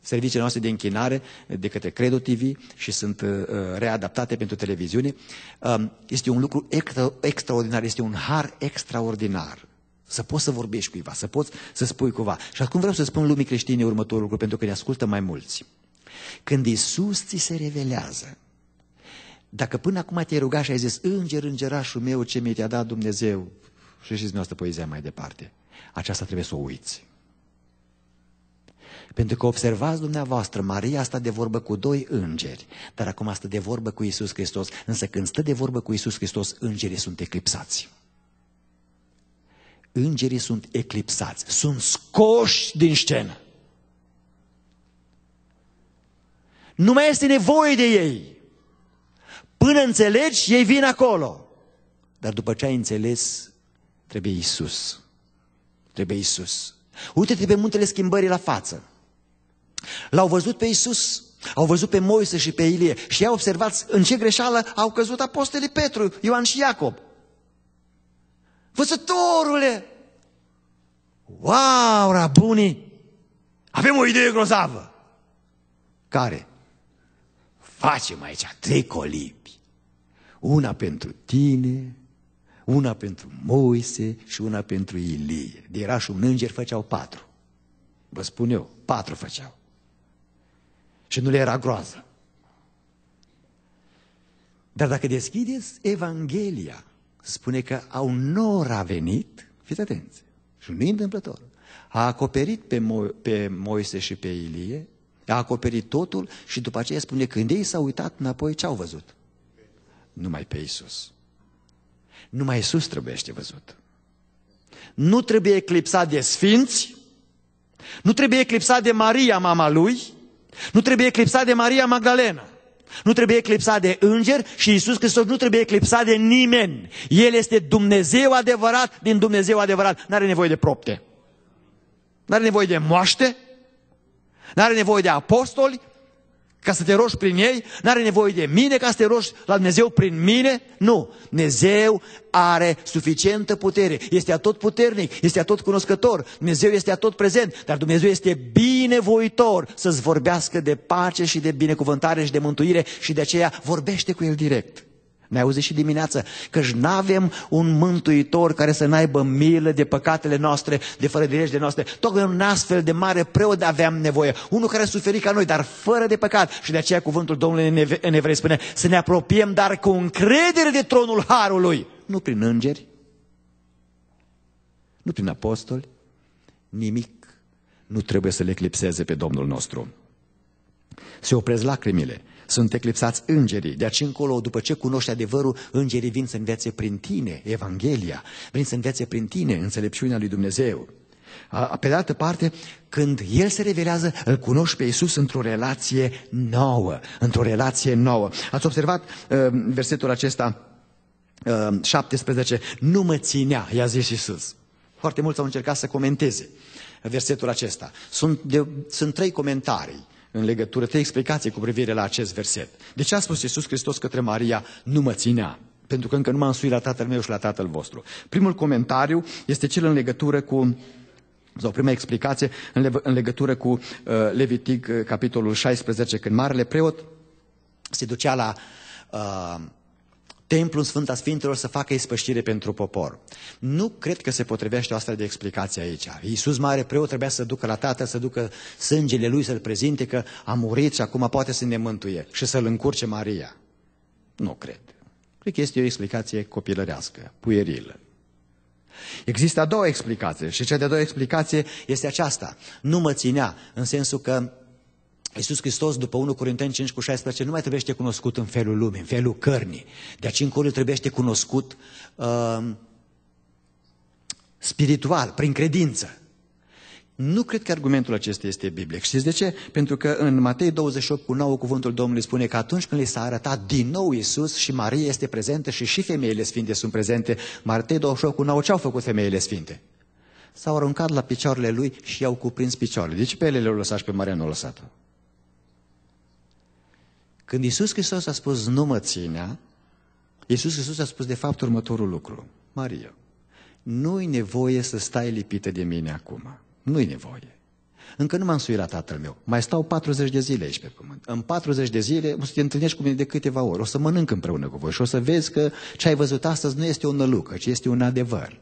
serviciile noastre de închinare de către Credo TV și sunt uh, readaptate pentru televiziune. Uh, este un lucru extra, extraordinar, este un har extraordinar. Să poți să vorbești cuiva, să poți să spui cuva. Și acum vreau să spun lumii creștine următorul lucru, pentru că ne ascultă mai mulți. Când Isus ți se revelează, dacă până acum te-ai rugat și ai zis, înger, îngerașul meu, ce mi a dat Dumnezeu, și știți dumneavoastră poezia mai departe, aceasta trebuie să o uiți. Pentru că observați dumneavoastră, Maria asta de vorbă cu doi îngeri, dar acum asta de vorbă cu Isus Hristos, însă când stă de vorbă cu Isus Hristos, îngerii sunt eclipsați. Îngerii sunt eclipsați, sunt scoși din scenă. Nu mai este nevoie de ei. Până înțelegi, ei vin acolo. Dar după ce ai înțeles, trebuie Isus. Trebuie Isus. Uite-te pe muntele schimbării la față. L-au văzut pe Isus, au văzut pe Moise și pe Ilie și i-au observat în ce greșeală au căzut apostolii Petru, Ioan și Iacob. Văzătorule! Wow, rabunii! Avem o idee grozavă! Care? Facem aici trei colibri. Una pentru tine, una pentru Moise și una pentru Ilie. De era și un înger, făceau patru. Vă spun eu, patru făceau. Și nu le era groază. Dar dacă deschideți Evanghelia, spune că au a venit, fiți atenți, și nu întâmplător, a acoperit pe, Mo- pe Moise și pe Ilie, a acoperit totul și după aceea spune când ei s-au uitat înapoi, ce au văzut? numai pe Isus. Numai Isus să văzut. Nu trebuie eclipsat de sfinți, nu trebuie eclipsat de Maria, mama lui, nu trebuie eclipsat de Maria Magdalena, nu trebuie eclipsat de îngeri și Isus Hristos nu trebuie eclipsat de nimeni. El este Dumnezeu adevărat din Dumnezeu adevărat. Nu are nevoie de propte, nu are nevoie de moaște, nu are nevoie de apostoli, ca să te rogi prin ei, n-are nevoie de mine ca să te rogi la Dumnezeu prin mine? Nu. Dumnezeu are suficientă putere, este atot puternic, este atot cunoscător, Dumnezeu este atot prezent, dar Dumnezeu este binevoitor să-ți vorbească de pace și de binecuvântare și de mântuire și de aceea vorbește cu El direct. Ne-ai auzit și dimineață că nu avem un mântuitor care să n-aibă milă de păcatele noastre, de fără de de noastre. Tocmai un astfel de mare preot aveam nevoie. Unul care a suferit ca noi, dar fără de păcat. Și de aceea cuvântul Domnului în evrei spune să ne apropiem, dar cu încredere de tronul Harului. Nu prin îngeri, nu prin apostoli, nimic nu trebuie să le eclipseze pe Domnul nostru. Se opresc lacrimile sunt eclipsați îngerii. De aici încolo, după ce cunoști adevărul, îngerii vin să învețe prin tine Evanghelia, vin să învețe prin tine înțelepciunea lui Dumnezeu. Pe de altă parte, când El se revelează, îl cunoști pe Iisus într-o relație nouă, într-o relație nouă. Ați observat ă, versetul acesta 17, ă, nu mă ținea, i-a zis Iisus. Foarte mulți au încercat să comenteze versetul acesta. Sunt, de, sunt trei comentarii în legătură, trei explicații cu privire la acest verset. De ce a spus Iisus Hristos către Maria, nu mă ținea? Pentru că încă nu m-am suit la tatăl meu și la tatăl vostru. Primul comentariu este cel în legătură cu sau prima explicație în legătură cu uh, Levitic, uh, capitolul 16, când marele preot se ducea la uh, templul Sfânta Sfintelor să facă ispășire pentru popor. Nu cred că se potrivește o astfel de explicație aici. Iisus Mare Preot trebuia să ducă la Tatăl, să ducă sângele Lui, să-L prezinte că a murit și acum poate să ne mântuie și să-L încurce Maria. Nu cred. Cred că este o explicație copilărească, puierilă. Există a doua explicație și cea de-a doua explicație este aceasta. Nu mă ținea, în sensul că Iisus Hristos, după 1 Corinteni 5 cu 16, nu mai trebuie cunoscut în felul lumii, în felul cărnii. De aici încolo trebuie cunoscut uh, spiritual, prin credință. Nu cred că argumentul acesta este biblic. Știți de ce? Pentru că în Matei 28 cu 9 cuvântul Domnului spune că atunci când le s-a arătat din nou Isus și Maria este prezentă și și femeile sfinte sunt prezente, Matei 28 cu 9 ce au făcut femeile sfinte? S-au aruncat la picioarele lui și i-au cuprins picioarele. Deci pe ele le-au lăsat și pe Maria nu au lăsat-o. Când Iisus Hristos a spus nu mă ținea, Iisus Hristos a spus de fapt următorul lucru. Maria, nu-i nevoie să stai lipită de mine acum. Nu-i nevoie. Încă nu m-am suirat tatăl meu. Mai stau 40 de zile aici pe pământ. În 40 de zile o să te întâlnești cu mine de câteva ori. O să mănânc împreună cu voi și o să vezi că ce ai văzut astăzi nu este o nălucă, ci este un adevăr.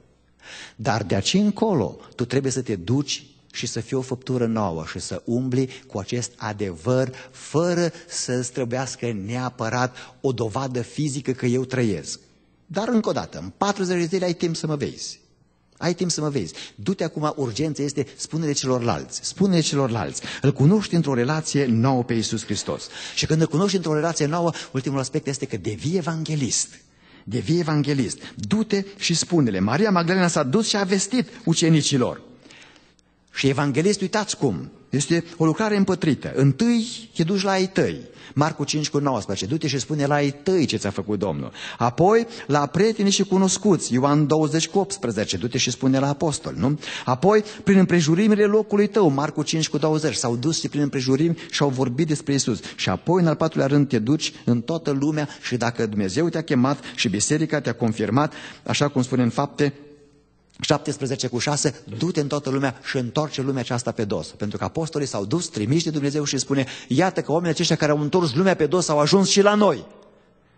Dar de aici încolo tu trebuie să te duci și să fie o făptură nouă și să umbli cu acest adevăr fără să trebuiască neapărat o dovadă fizică că eu trăiesc. Dar încă o dată, în 40 de zile ai timp să mă vezi. Ai timp să mă vezi. Du-te acum, urgența este, spune de celorlalți, spune de celorlalți. Îl cunoști într-o relație nouă pe Iisus Hristos. Și când îl cunoști într-o relație nouă, ultimul aspect este că devii evanghelist. Devii evanghelist. Du-te și spune-le. Maria Magdalena s-a dus și a vestit ucenicilor. Și evanghelist, uitați cum, este o lucrare împătrită. Întâi te duci la ai tăi. Marcu 5 cu 19. Du-te și spune la ai tăi ce ți-a făcut Domnul. Apoi la prietenii și cunoscuți. Ioan 20 cu 18. Du-te și spune la apostol. Nu? Apoi prin împrejurimile locului tău. Marcu 5 cu 20. S-au dus și prin împrejurimi și au vorbit despre Isus. Și apoi în al patrulea rând te duci în toată lumea și dacă Dumnezeu te-a chemat și biserica te-a confirmat, așa cum spune în fapte, 17 cu 6, du-te în toată lumea și întorce lumea aceasta pe dos. Pentru că apostolii s-au dus, trimiși de Dumnezeu și spune, iată că oamenii aceștia care au întors lumea pe dos au ajuns și la noi.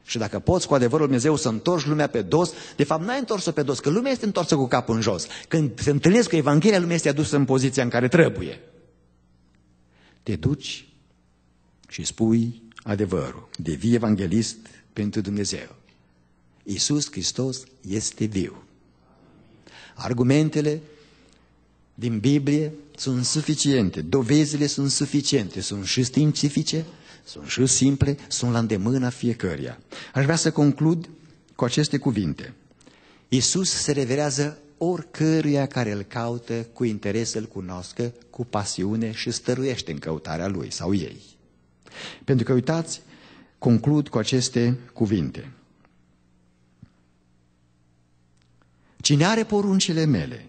Și dacă poți cu adevărul Dumnezeu să întorci lumea pe dos, de fapt n-ai întors-o pe dos, că lumea este întorsă cu capul în jos. Când se întâlnesc cu Evanghelia, lumea este adusă în poziția în care trebuie. Te duci și spui adevărul. Devii evanghelist pentru Dumnezeu. Iisus Hristos este viu. Argumentele din Biblie sunt suficiente, dovezile sunt suficiente, sunt și științifice, sunt și simple, sunt la îndemâna fiecăruia. Aș vrea să conclud cu aceste cuvinte. Iisus se reverează oricăruia care îl caută cu interes să-l cunoască, cu pasiune și stăruiește în căutarea lui sau ei. Pentru că, uitați, conclud cu aceste cuvinte. Cine are poruncile mele,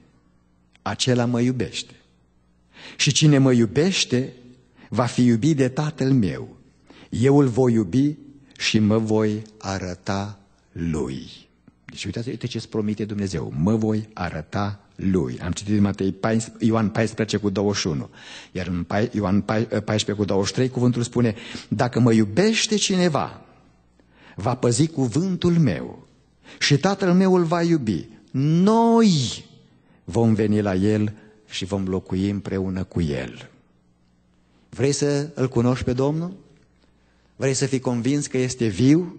acela mă iubește. Și cine mă iubește, va fi iubit de Tatăl meu. Eu îl voi iubi și mă voi arăta lui. Deci uitați, uite ce îți promite Dumnezeu. Mă voi arăta lui. Am citit din Matei 14, Ioan 14 cu 21. Iar în Ioan 14 cu 23 cuvântul spune, dacă mă iubește cineva, va păzi cuvântul meu și tatăl meu îl va iubi noi vom veni la El și vom locui împreună cu El. Vrei să îl cunoști pe Domnul? Vrei să fii convins că este viu?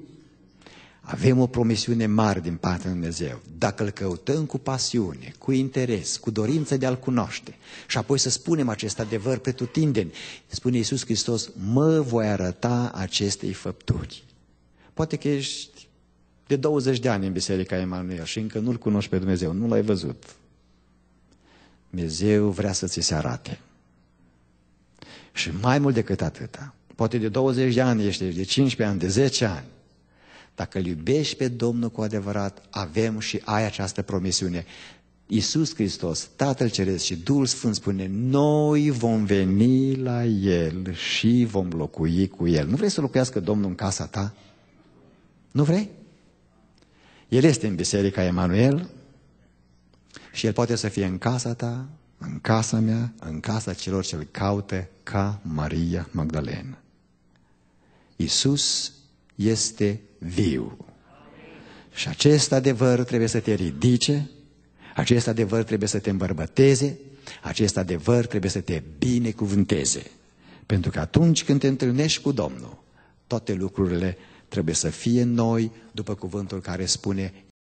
Avem o promisiune mare din partea lui Dumnezeu. Dacă îl căutăm cu pasiune, cu interes, cu dorință de a-l cunoaște și apoi să spunem acest adevăr tutindeni, spune Iisus Hristos, mă voi arăta acestei făpturi. Poate că ești de 20 de ani în Biserica Emanuel și încă nu-L cunoști pe Dumnezeu, nu L-ai văzut. Dumnezeu vrea să ți se arate. Și mai mult decât atâta, poate de 20 de ani ești, de 15 ani, de 10 ani, dacă îl iubești pe Domnul cu adevărat, avem și ai această promisiune. Iisus Hristos, Tatăl Ceresc și Duhul Sfânt spune, noi vom veni la El și vom locui cu El. Nu vrei să locuiască Domnul în casa ta? Nu vrei? El este în biserica Emanuel și El poate să fie în casa ta, în casa mea, în casa celor ce îl caută ca Maria Magdalena. Isus este viu. Și acest adevăr trebuie să te ridice, acest adevăr trebuie să te îmbărbăteze, acest adevăr trebuie să te binecuvânteze. Pentru că atunci când te întâlnești cu Domnul, toate lucrurile trebuie să fie în noi, după cuvântul care spune,